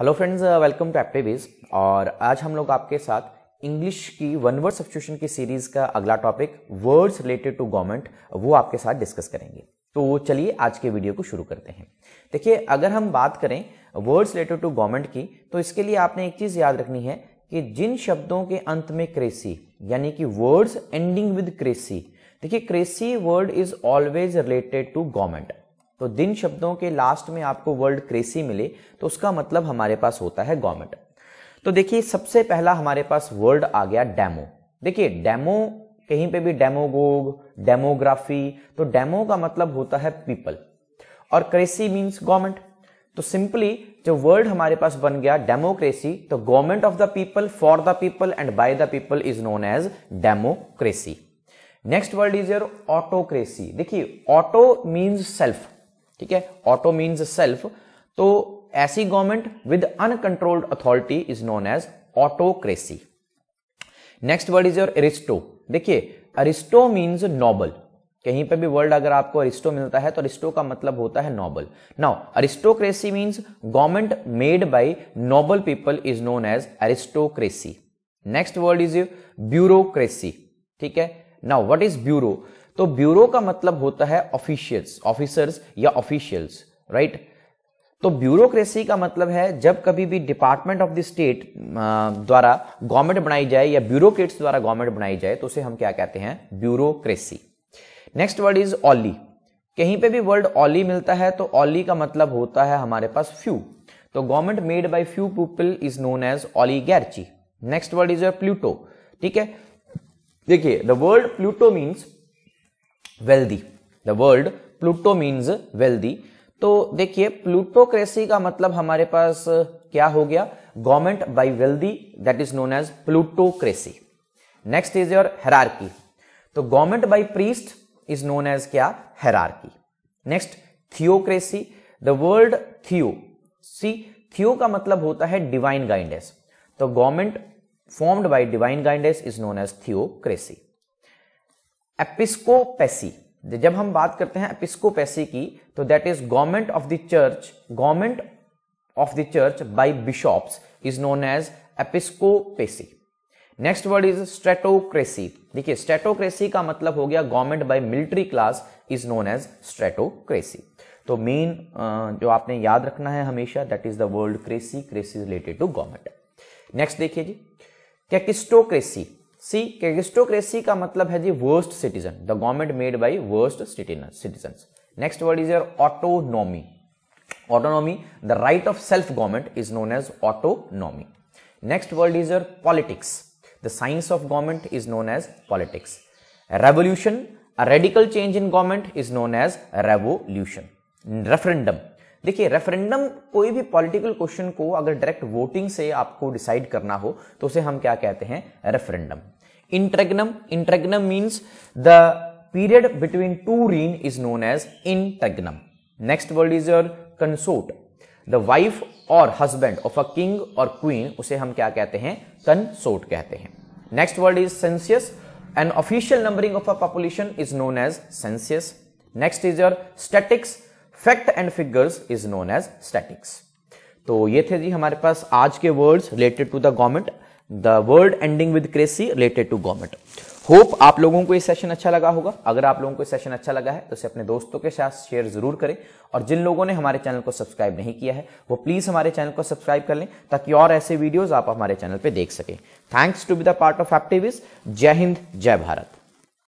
hello friends welcome to एप्टेबेज और आज हम लोग आपके साथ इंग्लिश की वन वर्ड सब्सिट्यूशन की सीरीज का अगला topic words related to government वो आपके साथ डिस्कस करेंगे तो चलिए आज के वीडियो को शुरू करते हैं देखिए अगर हम बात करें वर्ड्स रिलेटेड टू गवर्नमेंट की तो इसके लिए आपने एक चीज़ याद रखनी है कि जिन शब्दों के अंत में क्रेसी यानी कि वर्ड्स एंडिंग विद क्रेसी देखिए cracy word is always related to government तो दिन शब्दों के लास्ट में आपको वर्ड क्रेसी मिले तो उसका मतलब हमारे पास होता है गवर्नमेंट तो देखिए सबसे पहला हमारे पास वर्ड आ गया डेमो देखिए डेमो कहीं पे भी डेमोगोग डेमोग्राफी तो डेमो का मतलब होता है पीपल और क्रेसी मीन्स गवर्नमेंट तो सिंपली जो वर्ड हमारे पास बन गया डेमोक्रेसी तो government of the people for the people and by the people is known as democracy next word is your autocracy देखिए ऑटो मीन्स सेल्फ ठीक है ऑटो मीन्स सेल्फ तो ऐसी government with uncontrolled authority is known as autocracy next word is your aristo देखिए aristo means noble कहीं पे भी word अगर आपको अरिस्टो मिलता है तो अरिस्टो का मतलब होता है noble now aristocracy means government made by noble people is known as aristocracy next word is bureaucracy ठीक है नाउ व्हाट इज ब्यूरो तो ब्यूरो का मतलब होता है ऑफिशियल्स ऑफिसर्स या ऑफिशियल्स राइट तो ब्यूरोक्रेसी का मतलब है जब कभी भी डिपार्टमेंट ऑफ द स्टेट द्वारा गवर्नमेंट बनाई जाए या ब्यूरोक्रेट्स द्वारा गवर्नमेंट बनाई जाए तो उसे हम क्या कहते हैं bureaucracy next word is oli कहीं पे भी वर्ड ऑली मिलता है तो ऑली का मतलब होता है हमारे पास फ्यू तो government made by few people is known as oligarchy next word is pluto ठीक है देखिए the word pluto means wealthy the world pluto means wealthy तो देखिए प्लूटोक्रेसी का मतलब हमारे पास क्या हो गया government by wealthy that is known as plutocracy next is your hierarchy तो government by priest is known as क्या hierarchy next theocracy the world theo see theo का मतलब होता है डिवाइन गाइडेंस तो government formed by divine guidance is known as theocracy episcopacy जब हम बात करते हैं एपिस्कोपेसी की तो that is government of the church government of the church by bishops is known as episcopacy next word is stratocracy देखिए stratocracy का मतलब हो गया government by military class is known as stratocracy तो मेन जो आपने याद रखना है हमेशा that is the world cracy cracy related to government next देखिए जी किस्टोक्रेसी सी एरिस्टोक्रेसी का मतलब है जी worst citizen the government made by worst citizen next word is your autonomy autonomy the right of self government is known as autonomy next word is your politics the science of government is known as politics revolution radical change in government is known as revolution referendum देखिए referendum कोई भी political question को अगर direct voting से आपको decide करना हो तो उसे हम क्या कहते हैं referendum interregnum interregnum means the period between two reign is known as interregnum next word is your consort the wife और हस्बैंड ऑफ अ किंग और क्वीन उसे हम क्या कहते हैं कंसोर्ट कहते हैं next word is census an official numbering of a population is known as census next is your statistics fact and figures is known as statistics तो ये थे जी हमारे पास आज के words related to the government the word ending with cracy related to government hope आप लोगों को ये सेशन अच्छा लगा होगा अगर आप लोगों को सेशन अच्छा लगा है तो इसे अपने दोस्तों के साथ शेयर जरूर करें और जिन लोगों ने हमारे चैनल को सब्सक्राइब नहीं किया है वो प्लीज हमारे चैनल को सब्सक्राइब कर लें ताकि और ऐसे वीडियोज आप हमारे चैनल पर देख सकें thanks to be the part of activist जय हिंद जय भारत